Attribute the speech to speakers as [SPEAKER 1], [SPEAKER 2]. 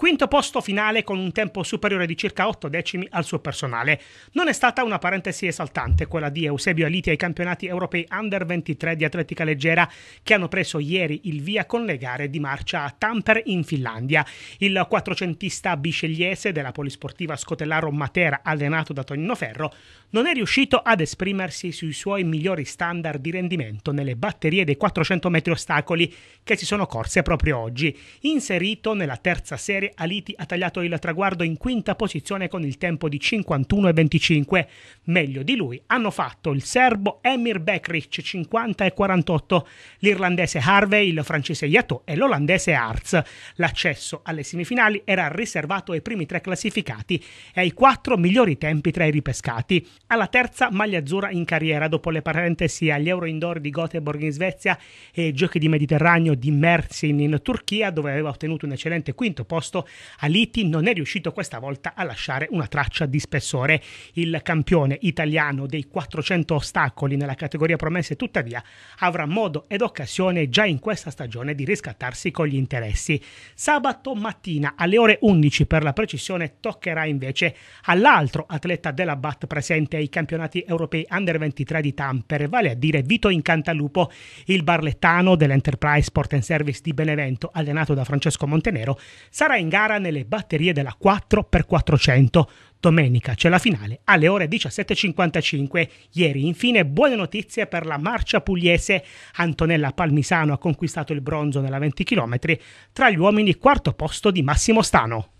[SPEAKER 1] Quinto posto finale con un tempo superiore di circa 8 decimi al suo personale. Non è stata una parentesi esaltante quella di Eusebio Aliti ai campionati europei Under 23 di atletica leggera che hanno preso ieri il via con le gare di marcia a Tamper in Finlandia. Il quattrocentista biscegliese della polisportiva Scotellaro Matera allenato da Tonino Ferro non è riuscito ad esprimersi sui suoi migliori standard di rendimento nelle batterie dei 400 metri ostacoli che si sono corse proprio oggi, inserito nella terza serie mentre Aliti ha tagliato il traguardo in quinta posizione con il tempo di 51,25. Meglio di lui hanno fatto il serbo Emir Bekric 48, l'irlandese Harvey, il francese Yato e l'olandese Hartz. L'accesso alle semifinali era riservato ai primi tre classificati e ai quattro migliori tempi tra i ripescati. Alla terza maglia azzurra in carriera dopo le parentesi agli Euro Indoor di Gothenburg in Svezia e ai Giochi di Mediterraneo di Mersin in Turchia dove aveva ottenuto un eccellente quinto posto questo Aliti non è riuscito questa volta a lasciare una traccia di spessore. Il campione italiano dei 400 ostacoli nella categoria promesse tuttavia avrà modo ed occasione già in questa stagione di riscattarsi con gli interessi. Sabato mattina alle ore 11 per la precisione toccherà invece all'altro atleta della BAT presente ai campionati europei Under 23 di Tampere, vale a dire Vito Incantalupo, il barlettano dell'Enterprise Sport and Service di Benevento, allenato da Francesco Montenero, sarà in in gara nelle batterie della 4x400. Domenica c'è la finale alle ore 17.55. Ieri infine buone notizie per la marcia pugliese. Antonella Palmisano ha conquistato il bronzo nella 20 km. Tra gli uomini quarto posto di Massimo Stano.